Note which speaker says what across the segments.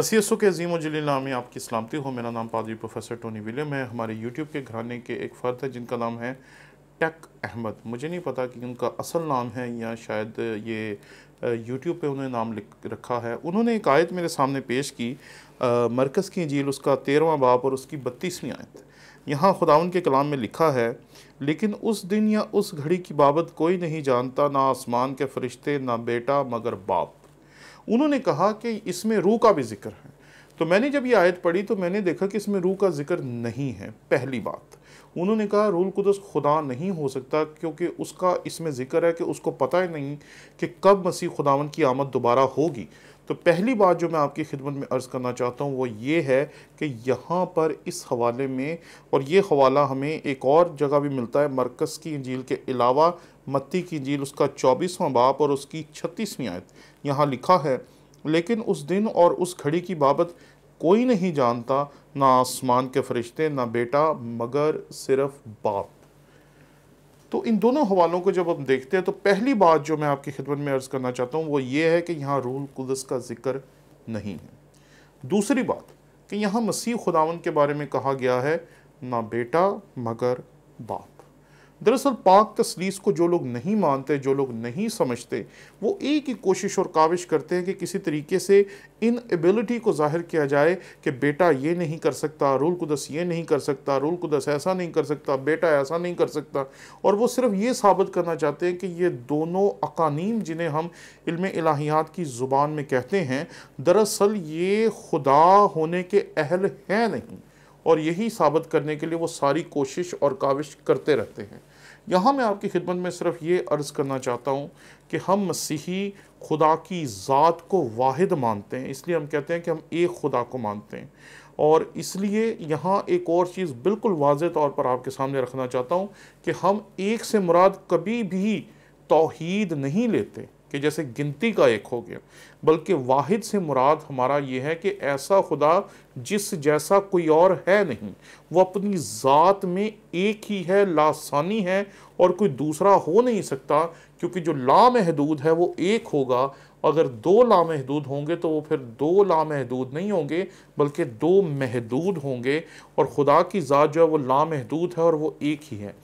Speaker 1: मसीसों के अजीम नाम है आपकी सलामती हो मेरा नाम पादरी प्रोफेसर टोनी विलियम है हमारे यूट्यूब के घराने के एक फ़र्द है जिनका नाम है टेक अहमद मुझे नहीं पता कि उनका असल नाम है या शायद ये यूट्यूब पे उन्होंने नाम लिख रखा है उन्होंने एक आयत मेरे सामने पेश की मरकज़ की झील उसका तेरहवा बाप और उसकी बत्तीसवीं आयत यहाँ खुदा के कलाम में लिखा है लेकिन उस दिन या उस घड़ी की बाबत कोई नहीं जानता ना आसमान के फरिश्ते ना बेटा मगर बाप उन्होंने कहा कि इसमें रूह का भी जिक्र है तो मैंने जब ये आयत पढ़ी तो मैंने देखा कि इसमें रूह का जिक्र नहीं है पहली बात उन्होंने कहा रूल कुदस खुदा नहीं हो सकता क्योंकि उसका इसमें जिक्र है कि उसको पता ही नहीं कि कब मसीह खुदावन की आमद दोबारा होगी तो पहली बात जो मैं आपकी खिदमत में अर्ज़ करना चाहता हूँ वो ये है कि यहाँ पर इस हवाले में और ये हवाला हमें एक और जगह भी मिलता है मरकज़ की इंजील के अलावा मत्ती की इंजील उसका चौबीसवां बाप और उसकी छत्तीसवीं आयत यहाँ लिखा है लेकिन उस दिन और उस घड़ी की बाबत कोई नहीं जानता ना आसमान के फरिश्ते ना बेटा मगर सिर्फ बाप तो इन दोनों हवालों को जब हम देखते हैं तो पहली बात जो मैं आपकी खिदमत में अर्ज़ करना चाहता हूँ वो ये है कि यहाँ रूह कुदस का जिक्र नहीं है दूसरी बात कि यहाँ मसीह खुदावन के बारे में कहा गया है ना बेटा मगर बाप दरअसल पाक तसलीस को जो लोग नहीं मानते जो लोग नहीं समझते वो एक ही कोशिश और काविश करते हैं कि किसी तरीके से इन एबिलिटी को जाहिर किया जाए कि बेटा ये नहीं कर सकता रूल कुदस ये नहीं कर सकता रूल कुदस ऐसा नहीं कर सकता बेटा ऐसा नहीं कर सकता और वो सिर्फ ये साबित करना चाहते हैं कि ये दोनों अकानीम जिन्हें हम इल्म इलाहियात की ज़ुबान में कहते हैं दरअसल ये खुदा होने के अहल हैं नहीं और यही साबित करने के लिए वो सारी कोशिश और काविश करते रहते हैं यहाँ मैं आपकी खिदमत में सिर्फ ये अर्ज़ करना चाहता हूँ कि हम मसीही खुदा की ज़ात को वाहिद मानते हैं इसलिए हम कहते हैं कि हम एक खुदा को मानते हैं और इसलिए यहाँ एक और चीज़ बिल्कुल वाज तौर पर आपके सामने रखना चाहता हूँ कि हम एक से मुराद कभी भी तोहद नहीं लेते कि जैसे गिनती का एक हो गया बल्कि वाहिद से मुराद हमारा ये है कि ऐसा खुदा जिस जैसा कोई और है नहीं वो अपनी ज़ात में एक ही है लासानी है और कोई दूसरा हो नहीं सकता क्योंकि जो लामहदूद है वो एक होगा अगर दो लामहदूद होंगे तो वो फिर दो लामहदूद नहीं होंगे बल्कि दो महदूद होंगे और खुदा की ज़ात जो है वो लामहदूद है और वो एक ही है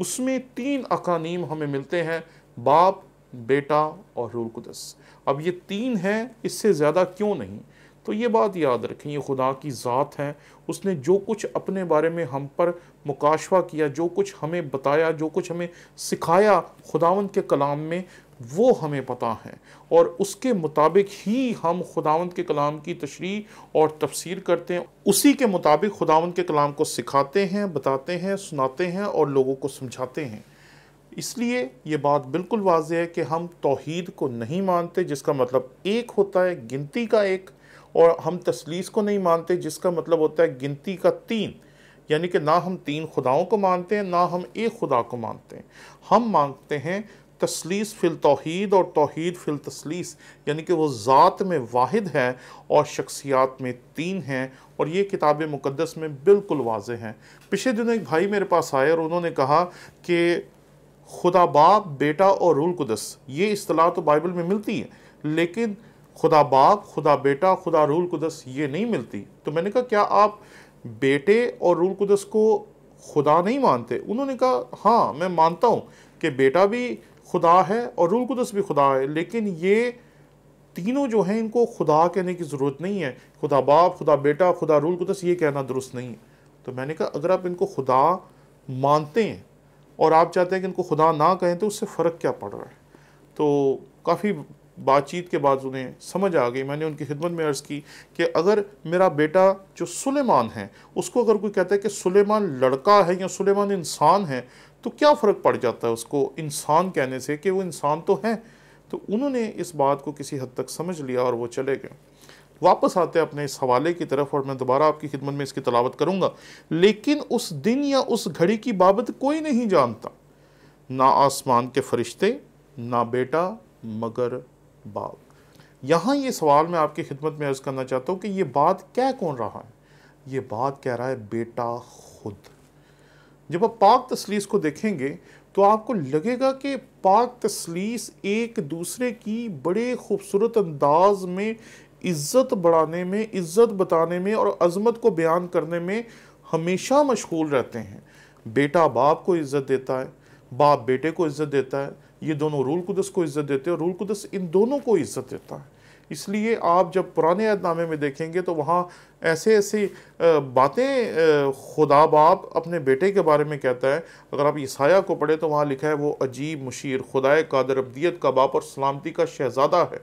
Speaker 1: उसमें तीन अकानीम हमें मिलते हैं बाप बेटा और रूल कुदस अब ये तीन हैं इससे ज़्यादा क्यों नहीं तो ये बात याद रखें ये खुदा की ज़ात है उसने जो कुछ अपने बारे में हम पर मुकाशवा किया जो कुछ हमें बताया जो कुछ हमें सिखाया खुदावंत के कलाम में वो हमें पता है और उसके मुताबिक ही हम खुदावंत के कलाम की तशरी और तफसीर करते हैं उसी के मुताबिक खुदावंत के कलाम को सिखाते हैं बताते हैं सुनाते हैं और लोगों को समझाते हैं इसलिए ये बात बिल्कुल वाज है कि हम तोहद को नहीं मानते जिसका मतलब एक होता है गिनती का एक और हम तसलीस को नहीं मानते जिसका मतलब होता है गिनती का तीन यानी कि ना हम तीन खुदाओं को मानते हैं ना हम एक खुदा को मानते हैं हम मानते हैं तसलीस फिल तोहद और तोहद फिल तसलीस यानी कि वो ज़ात में वाहिद है और शख्सियात में तीन हैं और ये किताब मुक़दस में बिल्कुल वाज हैं पिछले दिनों एक भाई मेरे पास आए और उन्होंने कहा कि खुदा बाप बेटा और रूल कुदस ये असलाह तो बाइबल में मिलती है लेकिन खुदा बाप खुदा बेटा खुदा रूल कुदस ये नहीं मिलती तो मैंने कहा क्या आप बेटे और रूल कुदस को खुदा नहीं मानते उन्होंने कहा हाँ मैं मानता हूँ कि बेटा भी खुदा है और रूल कुदस भी खुदा है लेकिन ये तीनों जो हैं इनको खुदा कहने की ज़रूरत नहीं है खुदा बाप खुदा बेटा खुदा रूल कुदस ये कहना दुरुस्त नहीं है तो मैंने कहा अगर आप इनको खुदा मानते हैं और आप चाहते हैं कि इनको खुदा ना कहें तो उससे फ़र्क क्या पड़ रहा है तो काफ़ी बातचीत के बाद उन्हें समझ आ गई मैंने उनकी खिदमत में अर्ज़ की कि अगर मेरा बेटा जो सुलेमान है उसको अगर कोई कहता है कि सुलेमान लड़का है या सुलेमान इंसान है तो क्या फ़र्क पड़ जाता है उसको इंसान कहने से कि वो इंसान तो हैं तो उन्होंने इस बात को किसी हद तक समझ लिया और वो चले गए वापस आते हैं अपने इस हवाले की तरफ और मैं दोबारा आपकी खिदमत में इसकी तलावत करूंगा लेकिन उस दिन या उस घड़ी की बाबत कोई नहीं जानता ना आसमान के फरिश्ते ना बेटा मगर बाप यहाँ ये सवाल मैं आपकी खिदमत में अर्ज़ करना चाहता हूँ कि ये बात क्या कौन रहा है ये बात कह रहा है बेटा खुद जब आप पाक तसलीस को देखेंगे तो आपको लगेगा कि पाक तसलीस एक दूसरे की बड़े खूबसूरत अंदाज में इज़्ज़त बढ़ाने में इज़्ज़त बताने में और अज़मत को बयान करने में हमेशा मशगूल रहते हैं बेटा बाप को इज़्ज़त देता है बाप बेटे को इज़्ज़त देता है ये दोनों रूल कुदस को इज़्ज़त देते हैं रूल कुदस इन दोनों को इज़्ज़त देता है इसलिए आप जब पुराने अहदनामे में देखेंगे तो वहाँ ऐसे ऐसे बातें खुदा बाप अपने बेटे के बारे में कहता है अगर आप ईसाया को पढ़े तो वहाँ लिखा है वो अजीब मुशीर खुदाए कादर अब्दियत का बाप और सलामती का शहजादा है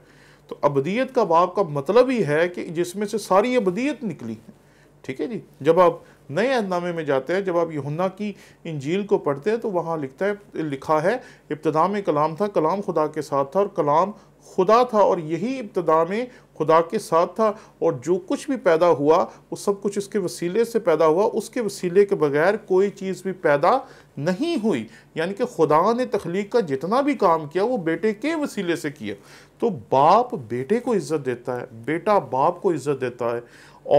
Speaker 1: तो अबदीत का बाप का मतलब ही है कि जिसमें से सारी अबदीत निकली है ठीक है जी जब आप नए अहदनामे में जाते हैं जब आप यहुन्ना की इंजील को पढ़ते हैं तो वहाँ लिखता है लिखा है इब्तदा में कलाम था कलाम खुदा के साथ था और कलाम खुदा था और यही इब्तदा में खुदा के साथ था और जो कुछ भी पैदा हुआ वो सब कुछ उसके वसीले से पैदा हुआ उसके वसीले के बगैर कोई चीज़ भी पैदा नहीं हुई यानी कि खुदा ने तख्लीक का जितना भी काम किया वो बेटे के वसीले से किया तो बाप बेटे को इज़्ज़त देता है बेटा बाप को इज़्ज़त देता है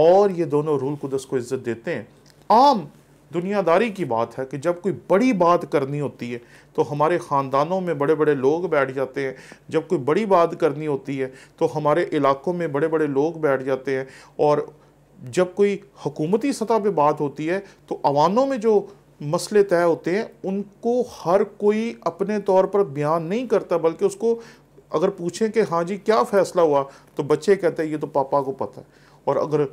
Speaker 1: और ये दोनों रूल कुदस को इज़्ज़त देते हैं आम दुनियादारी की बात है कि जब कोई बड़ी बात करनी होती है तो हमारे ख़ानदानों में बड़े बड़े लोग बैठ जाते हैं जब कोई बड़ी बात करनी होती है तो हमारे इलाकों में बड़े बड़े लोग बैठ जाते हैं और जब कोई हकूमती सतह पे बात होती है तो अवानों में जो मसले तय होते हैं उनको हर कोई अपने तौर पर बयान नहीं करता बल्कि उसको अगर पूछें कि हाँ जी क्या फ़ैसला हुआ तो बच्चे कहते हैं ये तो पापा को पता है और अगर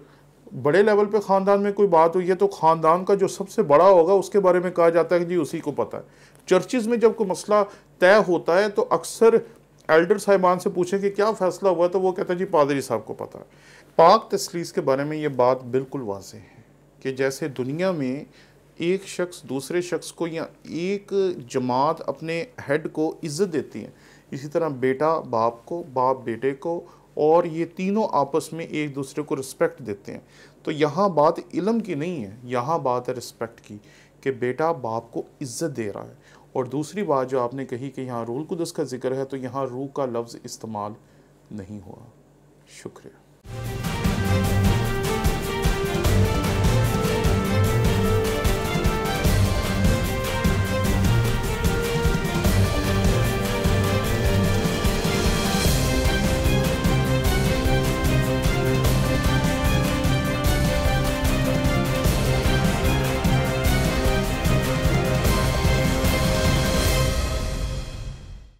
Speaker 1: बड़े लेवल पे ख़ानदान में कोई बात हुई है तो ख़ानदान का जो सबसे बड़ा होगा उसके बारे में कहा जाता है कि जी उसी को पता है चर्चिज़ में जब कोई मसला तय होता है तो अक्सर एल्डर साहिबान से पूछें कि क्या फ़ैसला हुआ तो वो कहता है जी पादरी साहब को पता है पाक तसलीस के बारे में ये बात बिल्कुल वाजह है कि जैसे दुनिया में एक शख्स दूसरे शख्स को या एक जमात अपने हेड को इज़्ज़त देती है इसी तरह बेटा बाप को बाप बेटे को और ये तीनों आपस में एक दूसरे को रिस्पेक्ट देते हैं तो यहाँ बात इलम की नहीं है यहाँ बात है रिस्पेक्ट की कि बेटा बाप को इज़्ज़त दे रहा है और दूसरी बात जो आपने कही कि यहाँ रूल कुदस का जिक्र है तो यहाँ रूह का लफ्ज़ इस्तेमाल नहीं हुआ शुक्रिया